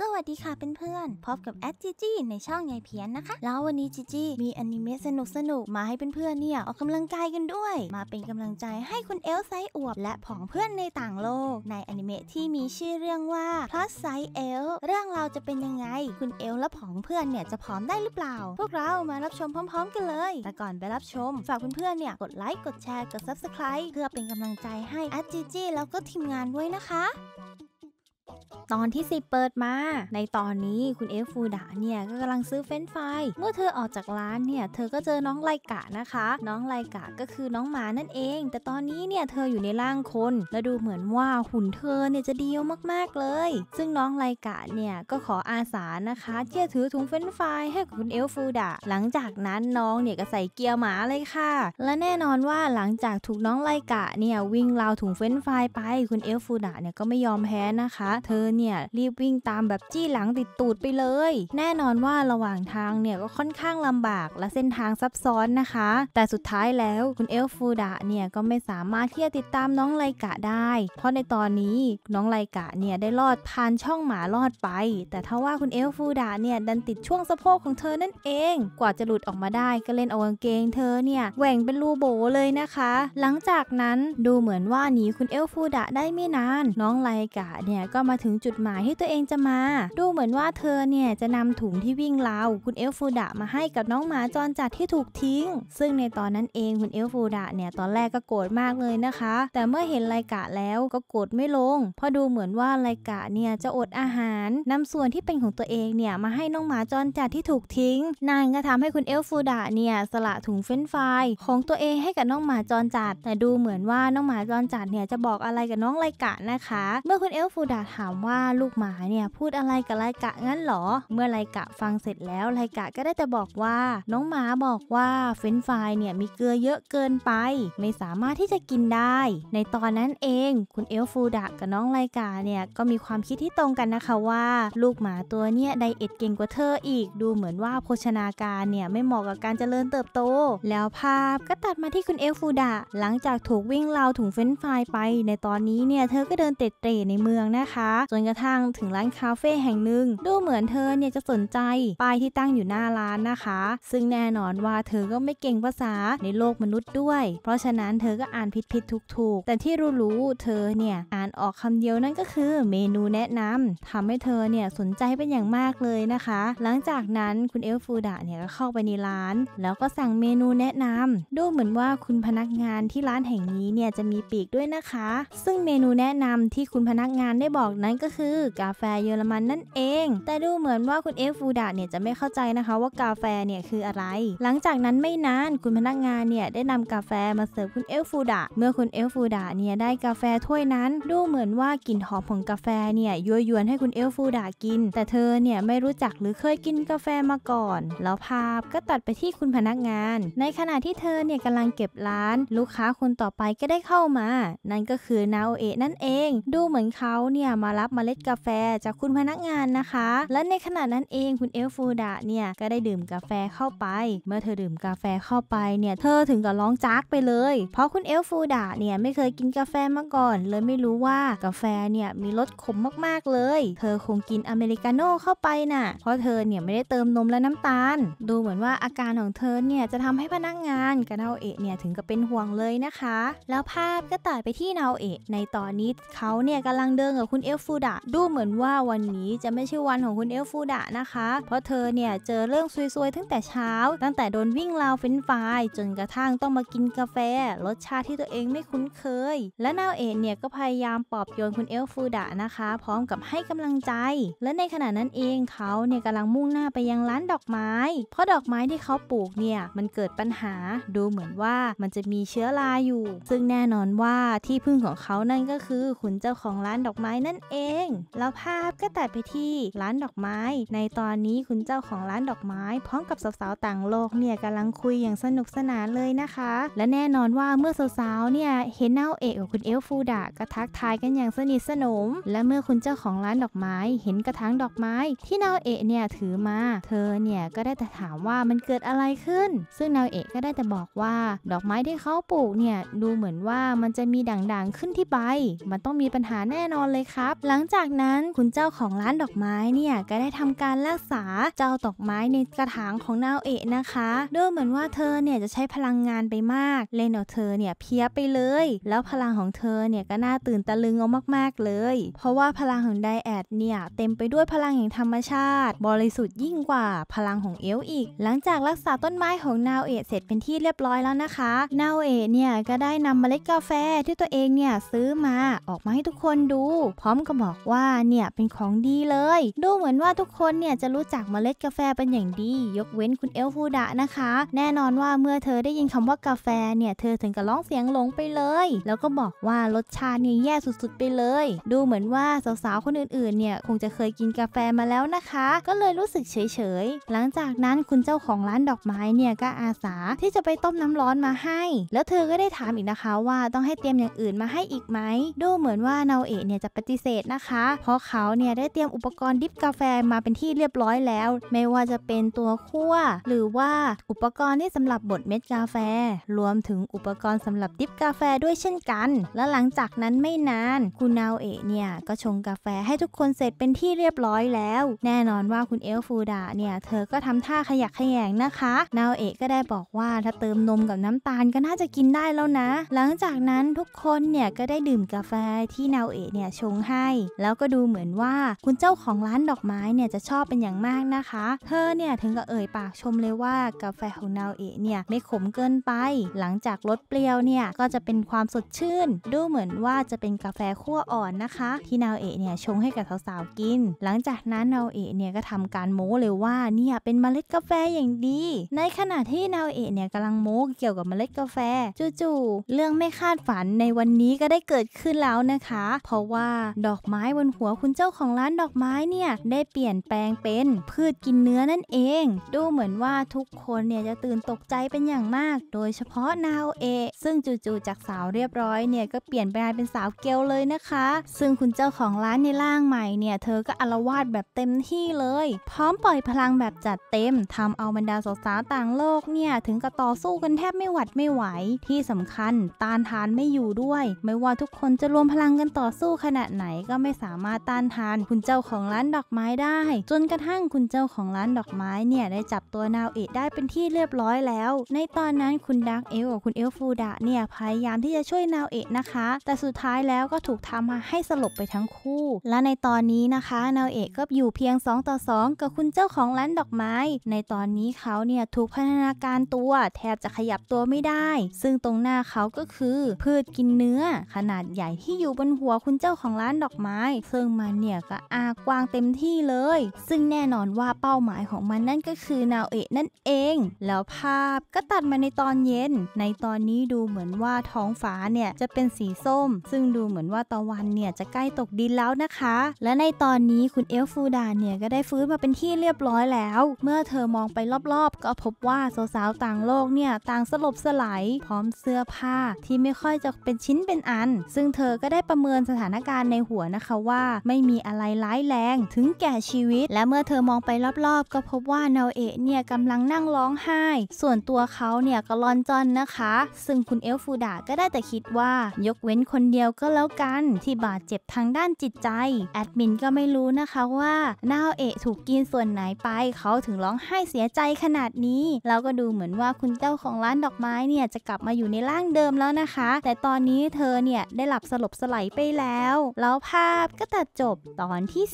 สวัสดีค่ะเพื่อนๆ พบกับแอดจีจี้ในช่องยายเพียนนะคะ แล้ววันนี้จีจี้มีอนิเมะสนุกสนุกมาให้เพื่อนๆ เนี่ยออกกำลังกายกันด้วย มาเป็นกำลังใจให้คุณเอลไซอวบและผองเพื่อนในต่างโลก ในอนิเมะที่มีชื่อเรื่องว่า plus size เอลเรื่องเราจะเป็นยังไง คุณเอลและผองเพื่อนเนี่ยจะผอมได้หรือเปล่า พวกเรามารับชมพร้อมๆ กันเลย แต่ก่อนไปรับชม ฝากเพื่อนๆ เนี่ย กดไลค์ กดแชร์ กดซับสไคร b e เพื่อเป็นกำลังใจให้แอดจีจี้แล้วก็ทีมงานด้วยนะคะตอนที่ 10 เปิดมา ในตอนนี้คุณเอฟฟูดะเนี่ยก็กำลังซื้อเฟ้นไฟ เมื่อเธอออกจากร้านเนี่ยเธอก็เจอน้องไลกะนะคะ น้องไลกะก็คือน้องหมานั่นเอง แต่ตอนนี้เนี่ยเธออยู่ในร่างคน และดูเหมือนว่าหุ่นเธอเนี่ยจะเดียวมากๆเลย ซึ่งน้องไลกะเนี่ยก็ขออาสานะคะที่จะถือถุงเฟ้นไฟให้กับคุณเอลฟูดะหลังจากนั้นน้องเนี่ยก็ใส่เกียร์หมาเลยค่ะ และแน่นอนว่าหลังจากถูกน้องไลกะเนี่ยวิ่งราวถุงเฟ้นไฟไปคุณเอลฟูดะเนี่ยก็ไม่ยอมแพ้นะคะ เธอเนี่ยเนี่ยรีบวิ่งตามแบบจี้หลังติดตูดไปเลย แน่นอนว่าระหว่างทางเนี่ยก็ค่อนข้างลำบากและเส้นทางซับซ้อนนะคะ แต่สุดท้ายแล้วคุณเอลฟูดะเนี่ยก็ไม่สามารถที่จะติดตามน้องไลกะได้ เพราะในตอนนี้น้องไลกะเนี่ยได้ลอดผ่านช่องหมาลอดไป แต่ถ้าว่าคุณเอลฟูดะเนี่ยดันติดช่วงสะโพกของเธอนั่นเองกว่าจะหลุดออกมาได้ก็เล่นเอากางเกง เธอเนี่ยแหว่งเป็นรูโบเลยนะคะ หลังจากนั้นดูเหมือนว่าหนีคุณเอลฟูดะได้ไม่นาน น้องไลกะเนี่ยก็มาถึงจุดดหมายที่ตัวเองจะมา ดูเหมือนว่าเธอเนี่ยจะนำถุงที่วิ่งเราคุณเอลฟูดะมาให้กับน้องหมาจรจัดที่ถูกทิ้ง ซึ่งในตอนนั้นเองคุณเอลฟูดะเนี่ยตอนแรกก็โกรธมากเลยนะคะแต่เมื่อเห็นไลกะแล้วก็โกรธไม่ลงเพราะดูเหมือนว่าไลกะเนี่ยจะอดอาหารนำส่วนที่เป็นของตัวเองเนี่ยมาให้น้องหมาจรจัดที่ถูกทิ้งนานก็ทำให้คุณเอลฟูดะเนี่ยสละถุงเฟ้นฟายของตัวเองให้กับน้องหมาจรจัดแต่ดูเหมือนว่าน้องหมาจรจัดเนี่ยจะบอกอะไรกับน้องไลกะนะคะ เมื่อคุณเอลฟูดะถามว่าว่าลูกหมาเนี่ยพูดอะไรกับไรกะงั้นหรอเมื่อไรกะฟังเสร็จแล้วไรกะก็ได้แต่บอกว่าน้องหมาบอกว่าเฟนฟายเนี่ยมีเกลือเยอะเกินไป ไม่สามารถที่จะกินได้ ในตอนนั้นเองคุณเอลฟูดะกับน้องไรกะเนี่ยก็มีความคิดที่ตรงกันนะคะว่า ลูกหมาตัวเนี่ยไดเอทเก่งกว่าเธออีกดูเหมือนว่าโภชนาการเนี่ยไม่เหมาะกับการเจริญเติบโต แล้วภาพก็ตัดมาที่คุณเอลฟูดะหลังจากถูกวิ่งราวถุงเฟนฟายไป ในตอนนี้เนี่ยเธอก็เดินเตะเตะในเมืองนะคะจนนกระทั่งถึงร้านคาเฟ่แห่งหนึ่งดูเหมือนเธอเนี่ยจะสนใจป้ายที่ตั้งอยู่หน้าร้านนะคะ ซึ่งแน่นอนว่าเธอก็ไม่เก่งภาษาในโลกมนุษย์ด้วย เพราะฉะนั้นเธอก็อ่านผิดผิดถูกถูกแต่ที่รู้ๆเธอเนี่ยอ่านออกคำเดียว นั่นก็คือเมนูแนะนำ ทำให้เธอเนี่ยสนใจเป็นอย่างมากเลยนะคะ หลังจากนั้นคุณเอลฟูดะเนี่ยก็เข้าไปในร้าน แล้วก็สั่งเมนูแนะนำ ดูเหมือนว่าคุณพนักงานที่ร้านแห่งนี้เนี่ยจะมีปีกด้วยนะคะ ซึ่งเมนูแนะนำที่คุณพนักงานได้บอกนั้นก็คือกาแฟเยอรมันนั่นเอง แต่ดูเหมือนว่าคุณเอฟฟูดะเนี่ยจะไม่เข้าใจนะคะว่ากาแฟเนี่ยคืออะไร หลังจากนั้นไม่นานคุณพนักงานเนี่ยได้นำกาแฟมาเสิร์ฟคุณเอฟฟูดะเมื่อคุณเอฟฟูดะเนี่ย ได้กาแฟถ้วยนั้น ดูเหมือนว่ากลิ่นหอมของกาแฟเนี่ยยั่วยวนให้คุณเอลฟูดากิน แต่เธอเนี่ยไม่รู้จักหรือเคยกินกาแฟมาก่อน แล้วภาพก็ตัดไปที่คุณพนักงาน ในขณะที่เธอเนี่ยกำลังเก็บร้าน ลูกค้าคนต่อไปก็ได้เข้ามานั่นก็คือนาโอเอะนั่นเอง ดูเหมือนเขาเนี่ยมารับมาเมล็ดกาแฟจากคุณพนักงานนะคะ และ ในขณะนั้นเองคุณเอลฟูดะเนี่ยก็ได้ดื่มกาแฟเข้าไป เมื่อเธอดื่มกาแฟเข้าไป เนี่ย เธอถึงกับร้องจากไปเลย เพราะคุณเอลฟูดะเนี่ยไม่เคยกินกาแฟมาก่อน เลยไม่รู้ว่ากาแฟเนี่ยมีรสขมมากๆเลย เธอคงกินอเมริกาโน่เข้าไปน่ะ เพราะเธอเนี่ยไม่ได้เติมนมและน้ำตาล ดูเหมือนว่าอาการของเธอเนี่ยจะทำให้พนักงานกับเาเอะเนี่ยถึงกับเป็นห่วงเลยนะคะ แล้วภาพก็ตัดไปที่เนาเอะในตอนนี้เขาเนี่ยกำลังเดินกับคุณเอลฟูดะดูเหมือนว่าวันนี้จะไม่ใช่วันของคุณเอลฟูดะนะคะ เพราะเธอเนี่ยเจอเรื่องซวยๆ ตั้งแต่เช้า ตั้งแต่โดนวิ่งราวเฟ้นฟายจนกระทั่งต้องมากินกาแฟ รสชาติที่ตัวเองไม่คุ้นเคย และนาวเอ็เนี่ยก็พยายามปลอบโยนคุณเอลฟูดะนะคะ พร้อมกับให้กำลังใจ และในขณะนั้นเองเขาเนี่ยกำลังมุ่งหน้าไปยังร้านดอกไม้ เพราะดอกไม้ที่เขาปลูกเนี่ยมันเกิดปัญหา ดูเหมือนว่ามันจะมีเชื้อราอยู่ ซึ่งแน่นอนว่าที่พึ่งของเขานั่นก็คือคุณเจ้าของร้านดอกไม้นั่นเองแล้วภาพก็ตัดไปที่ร้านดอกไม้ ในตอนนี้คุณเจ้าของร้านดอกไม้ พร้อมกับสาวๆต่างโลกเนี่ยกำลังคุยอย่างสนุกสนานเลยนะคะ และแน่นอนว่าเมื่อสาวๆเนี่ยเห็นเน่าเอกกับคุณเอลฟูดะก็ทักทายกันอย่างสนิทสนม และเมื่อคุณเจ้าของร้านดอกไม้เห็นกระถางดอกไม้ ที่เนาเอะเนี่ยถือมาเธอเนี่ยก็ได้แต่ถามว่ามันเกิดอะไรขึ้น ซึ่งเนาเอะก็ได้แต่บอกว่าดอกไม้ที่เขาปลูกเนี่ยดูเหมือนว่ามันจะมีด่างๆขึ้นที่ใบมันต้องมีปัญหาแน่นอนเลยครับ หลังจากนั้นคุณเจ้าของร้านดอกไม้เนี่ยก็ได้ทำการรักษาเจ้าดอกไม้ในกระถางของนาวเอะนะคะดูเหมือนว่าเธอเนี่ยจะใช้พลังงานไปมากเลนเอาเธอเนี่ยเพี้ยไปเลย แล้วพลังของเธอเนี่ยก็น่าตื่นตะลึงเอามาก ๆเลย เพราะว่าพลังของไดแอดเนี่ยเต็มไปด้วยพลังแห่งธรรมชาติ บริสุทธิ์ยิ่งกว่าพลังของเอลอีก หลังจากรักษาต้นไม้ของนาวเอะเสร็จเป็นที่เรียบร้อยแล้วนะคะนาวเอะเนี่ยก็ได้นำเมล็ดกาแฟที่ตัวเองเนี่ยซื้อมาออกมาให้ทุกคนดู พร้อมกับบอกว่าเนี่ยเป็นของดีเลย ดูเหมือนว่าทุกคนเนี่ยจะรู้จักเมล็ดกาแฟเป็นอย่างดี ยกเว้นคุณเอลฟูดะนะคะ แน่นอนว่าเมื่อเธอได้ยินคำว่ากาแฟเนี่ยเธอถึงกับร้องเสียงหลงไปเลย แล้วก็บอกว่ารสชาติเนี่ยแย่สุดๆไปเลย ดูเหมือนว่าสาวๆคนอื่นๆเนี่ย คงจะเคยกินกาแฟมาแล้วนะคะ ก็เลยรู้สึกเฉยๆหลังจากนั้นคุณเจ้าของร้านดอกไม้เนี่ยก็อาสาที่จะไปต้มน้ำร้อนมาให้ แล้วเธอก็ได้ถามอีกนะคะว่าต้องให้เตรียมอย่างอื่นมาให้อีกไหมดูเหมือนว่านาเอะเนี่ยจะปฏิเสธนะคะคะเพราะเขาเนี่ยได้เตรียมอุปกรณ์ดิฟกาแฟมาเป็นที่เรียบร้อยแล้ว ไม่ว่าจะเป็นตัวคั่วหรือว่าอุปกรณ์ที่สำหรับบดเม็ดกาแฟ รวมถึงอุปกรณ์สำหรับดิฟกาแฟด้วยเช่นกัน และหลังจากนั้นไม่นาน คุณนาวเอะเนี่ยก็ชงกาแฟให้ทุกคนเสร็จเป็นที่เรียบร้อยแล้ว แน่นอนว่าคุณเอลฟูดาเนี่ยเธอก็ทำท่าขยักขยงนะคะ นาวเอะก็ได้บอกว่าถ้าเติมนมกับน้ำตาลก็น่าจะกินได้แล้วนะ หลังจากนั้นทุกคนเนี่ยก็ได้ดื่มกาแฟที่นาวเอะเนี่ยชงให้แล้วก็ดูเหมือนว่าคุณเจ้าของร้านดอกไม้เนี่ยจะชอบเป็นอย่างมากนะคะ เธอเนี่ยถึงกับเอ่ยปากชมเลยว่า กาแฟของนาวเอะเนี่ยไม่ขมเกินไป หลังจากรสเปรี้ยวเนี่ยก็จะเป็นความสดชื่น ดูเหมือนว่าจะเป็นกาแฟขั้วอ่อนนะคะ ที่นาวเอะเนี่ยชงให้กับสาวๆกิน หลังจากนั้นนาวเอะเนี่ยก็ทำการโม้เลยว่าเนี่ยเป็นเมล็ดกาแฟอย่างดี ในขณะที่นาวเอะเนี่ยกำลังโม้เกี่ยวกับเมล็ดกาแฟจู่ๆเรื่องไม่คาดฝันในวันนี้ก็ได้เกิดขึ้นแล้วนะคะ เพราะว่าดอกไม้ม้บนหัวคุณเจ้าของร้านดอกไม้เนี่ยได้เปลี่ยนแปลงเป็นพืชกินเนื้อนั่นเอง ดูเหมือนว่าทุกคนเนี่ยจะตื่นตกใจเป็นอย่างมาก โดยเฉพาะนาวเอซึ่งจู่ๆจากสาวเรียบร้อยเนี่ยก็เปลี่ยนไปลเป็นสาวเกลเลยนะคะ ซึ่งคุณเจ้าของร้านในร่างใหม่เนี่ยเธอก็อลวาดแบบเต็มที่เลย พร้อมปล่อยพลังแบบจัดเต็ม ทำเอาบรรดาสาวต่างโลกเนี่ยถึงกับต่อสู้กันแทบไม่หวัดไม่ไหว ที่สำคัญตานทานไม่อยู่ด้วย ไม่ว่าทุกคนจะรวมพลังกันต่อสู้ขนาดไหนก็ไม่สามารถต้านทานคุณเจ้าของร้านดอกไม้ได้ จนกระทั่งคุณเจ้าของร้านดอกไม้เนี่ยได้จับตัวนาวเอะได้เป็นที่เรียบร้อยแล้ว ในตอนนั้นคุณดักเอลกับคุณเอลฟูดะเนี่ยพยายามที่จะช่วยนาวเอะนะคะ แต่สุดท้ายแล้วก็ถูกทำให้สลบไปทั้งคู่ และในตอนนี้นะคะนาวเอะก็อยู่เพียง2ต่อ2 กับคุณเจ้าของร้านดอกไม้ ในตอนนี้เขาเนี่ยถูกพัฒนาการตัวแทบจะขยับตัวไม่ได้ ซึ่งตรงหน้าเขาก็คือพืชกินเนื้อ ขนาดใหญ่ที่อยู่บนหัวคุณเจ้าของร้านดอกไม้ซึ่งมันเนี่ยก็อากว้างเต็มที่เลย ซึ่งแน่นอนว่าเป้าหมายของมันนั่นก็คือนาเอะนั่นเอง แล้วภาพก็ตัดมาในตอนเย็น ในตอนนี้ดูเหมือนว่าท้องฟ้าเนี่ยจะเป็นสีส้ม ซึ่งดูเหมือนว่าตะวันเนี่ยจะใกล้ตกดินแล้วนะคะ และในตอนนี้คุณเอลฟูดาเนี่ยก็ได้ฟื้นมาเป็นที่เรียบร้อยแล้ว เมื่อเธอมองไปรอบๆ ก็พบว่าสาวๆต่างโลกเนี่ยต่างสลบสลายพร้อมเสื้อผ้าที่ไม่ค่อยจะเป็นชิ้นเป็นอัน ซึ่งเธอก็ได้ประเมินสถานการณ์ในหัวนะคะคะว่าไม่มีอะไรร้ายแรงถึงแก่ชีวิต และเมื่อเธอมองไปรอบๆ ก็พบว่านาเอะเนี่ยกำลังนั่งร้องไห้ ส่วนตัวเขาเนี่ยก็ลอนจอนนะคะ ซึ่งคุณเอลฟูดาก็ได้แต่คิดว่า ยกเว้นคนเดียวก็แล้วกัน ที่บาดเจ็บทางด้านจิตใจ แอดมินก็ไม่รู้นะคะว่านาเอะถูกกินส่วนไหนไปเขาถึงร้องไห้เสียใจขนาดนี้ เราก็ดูเหมือนว่าคุณเจ้าของร้านดอกไม้เนี่ยจะกลับมาอยู่ในร่างเดิมแล้วนะคะ แต่ตอนนี้เธอเนี่ยได้หลับสลบสไลด์ไปแล้วแล้วภาพาพก็ตัดจบตอนที่